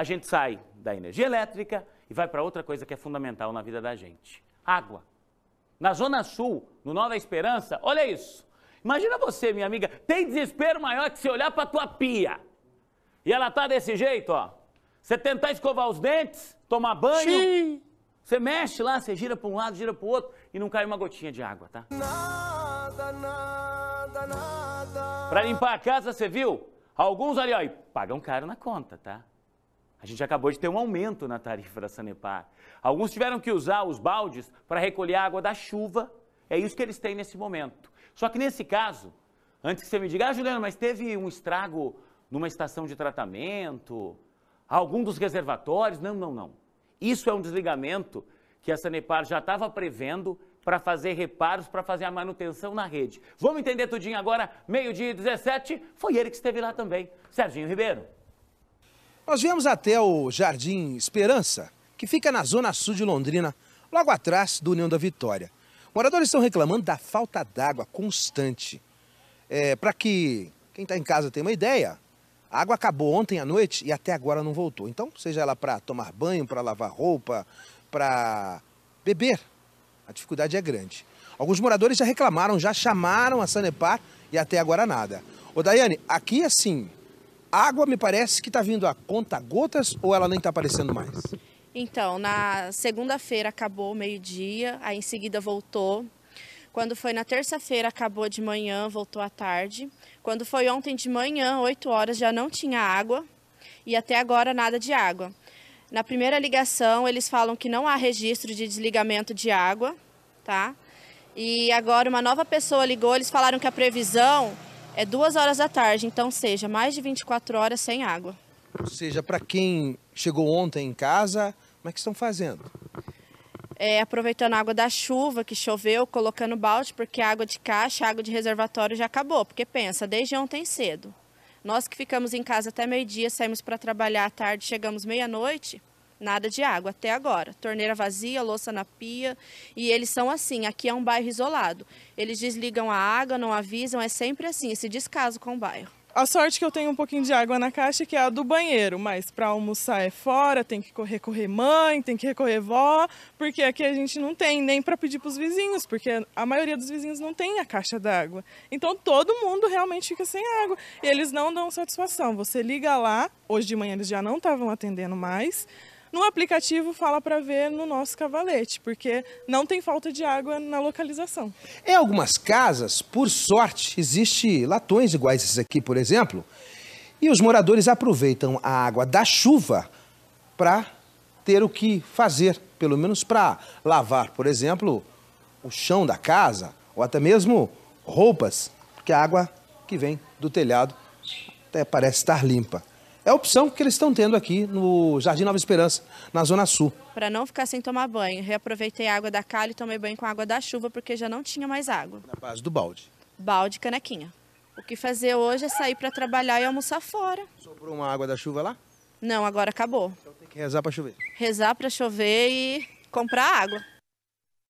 a gente sai da energia elétrica e vai para outra coisa que é fundamental na vida da gente: água. Na Zona Sul, no Nova Esperança, olha isso. Imagina você, minha amiga, tem desespero maior que se olhar para tua pia. E ela tá desse jeito, ó. Você tentar escovar os dentes, tomar banho, Sim. você mexe lá, você gira para um lado, gira para o outro e não cai uma gotinha de água, tá? Nada, nada, nada. Para limpar a casa, você viu? Alguns ali, ó, pagam caro na conta, tá? A gente acabou de ter um aumento na tarifa da Sanepar. Alguns tiveram que usar os baldes para recolher a água da chuva. É isso que eles têm nesse momento. Só que nesse caso, antes que você me diga, ah, Juliano, mas teve um estrago numa estação de tratamento, algum dos reservatórios. Não, não, não. Isso é um desligamento que a Sanepar já estava prevendo para fazer reparos, para fazer a manutenção na rede. Vamos entender tudinho agora, meio-dia 17. Foi ele que esteve lá também, Serginho Ribeiro. Nós viemos até o Jardim Esperança, que fica na zona sul de Londrina, logo atrás do União da Vitória. Moradores estão reclamando da falta d'água constante. É, Para que quem está em casa tenha uma ideia, a água acabou ontem à noite e até agora não voltou. Então, seja ela para tomar banho, para lavar roupa, para beber, a dificuldade é grande. Alguns moradores já reclamaram, já chamaram a Sanepar e até agora nada. Ô Daiane, aqui assim, água me parece que está vindo a conta gotas ou ela nem está aparecendo mais? Então, na segunda-feira acabou meio-dia, aí em seguida voltou. Quando foi na terça-feira, acabou de manhã, voltou à tarde. Quando foi ontem de manhã, 8 horas, já não tinha água e até agora nada de água. Na primeira ligação, eles falam que não há registro de desligamento de água, tá? E agora uma nova pessoa ligou, eles falaram que a previsão é duas horas da tarde, então seja mais de 24 horas sem água. Ou seja, para quem chegou ontem em casa, como é que estão fazendo? É, aproveitando a água da chuva que choveu, colocando balde, porque a água de caixa, a água de reservatório já acabou. Porque pensa, desde ontem cedo. Nós que ficamos em casa até meio-dia, saímos para trabalhar à tarde, chegamos meia-noite. Nada de água até agora. Torneira vazia, louça na pia. E eles são assim. Aqui é um bairro isolado. Eles desligam a água, não avisam. É sempre assim, esse descaso com o bairro. A sorte que eu tenho um pouquinho de água na caixa que é a do banheiro, mas para almoçar é fora, tem que recorrer mãe, tem que recorrer vó, porque aqui a gente não tem nem para pedir para os vizinhos, porque a maioria dos vizinhos não tem a caixa d'água. Então todo mundo realmente fica sem água e eles não dão satisfação. Você liga lá, hoje de manhã eles já não estavam atendendo mais. No aplicativo fala para ver no nosso cavalete, porque não tem falta de água na localização. Em algumas casas, por sorte, existe latões iguais esses aqui, por exemplo, e os moradores aproveitam a água da chuva para ter o que fazer, pelo menos para lavar, por exemplo, o chão da casa ou até mesmo roupas, porque a água que vem do telhado até parece estar limpa. É a opção que eles estão tendo aqui no Jardim Nova Esperança, na Zona Sul. Para não ficar sem tomar banho, reaproveitei a água da calha e tomei banho com água da chuva, porque já não tinha mais água. Na base do balde. Balde e canequinha. O que fazer hoje é sair para trabalhar e almoçar fora. Sobrou uma água da chuva lá? Não, agora acabou. Então tem que rezar para chover. Rezar para chover e comprar água.